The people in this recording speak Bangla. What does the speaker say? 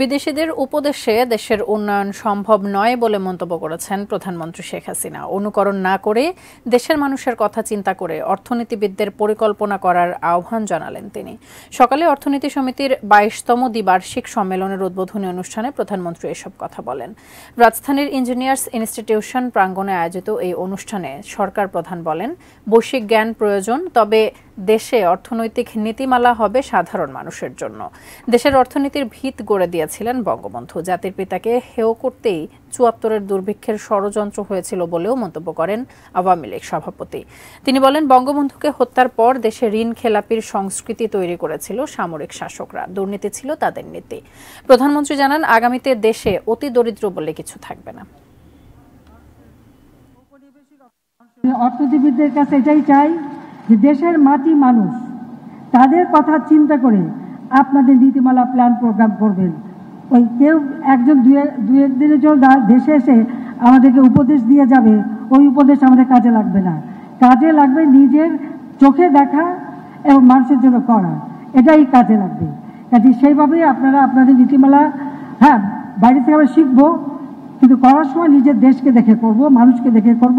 বিদেশিদের উপদেশে দেশের উন্নয়ন সম্ভব নয় বলে মন্তব্য করেছেন প্রধানমন্ত্রী শেখ হাসিনা অনুকরণ না করে দেশের মানুষের কথা চিন্তা করে অর্থনীতিবিদদের পরিকল্পনা করার আহ্বান জানালেন তিনি সকালে অর্থনীতি সমিতির বাইশতম দ্বিবার্ষিক সম্মেলনের উদ্বোধনী অনুষ্ঠানে প্রধানমন্ত্রী এসব কথা বলেন রাজধানীর ইঞ্জিনিয়ার্স ইনস্টিটিউশন প্রাঙ্গণে আয়োজিত এই অনুষ্ঠানে সরকার প্রধান বলেন বৈশ্বিক জ্ঞান প্রয়োজন তবে দেশে অর্থনৈতিক নীতিমালা হবে সাধারণ মানুষের জন্য দেশের অর্থনীতির ভিত গড়ে দিয়ে দিয়েছিলেন বঙ্গবন্ধু জাতির পিতাকে হেয় করতেই চুয়াত্তরের দুর্ভিক্ষের ষড়যন্ত্র হয়েছিল বলেও মন্তব্য করেন আওয়ামী লীগ সভাপতি তিনি বলেন বঙ্গবন্ধুকে হত্যার পর দেশে ঋণ খেলাপির সংস্কৃতি তৈরি করেছিল সামরিক শাসকরা দুর্নীতি ছিল তাদের নীতি প্রধানমন্ত্রী জানান আগামীতে দেশে অতি দরিদ্র বলে কিছু থাকবে না অর্থনীতিবিদদের কাছে এটাই চাই যে দেশের মাটি মানুষ তাদের কথা চিন্তা করে আপনাদের নীতিমালা প্ল্যান প্রোগ্রাম করবেন ওই কেউ একজন দু এক দিনের জন্য দেশে এসে আমাদেরকে উপদেশ দিয়ে যাবে ওই উপদেশ আমাদের কাজে লাগবে না কাজে লাগবে নিজের চোখে দেখা এবং মানুষের জন্য করা এটাই কাজে লাগবে কাজে সেইভাবে আপনারা আপনাদের নীতিমালা হ্যাঁ বাইরে থেকে আমরা শিখবো কিন্তু করার সময় নিজের দেশকে দেখে করব মানুষকে দেখে করব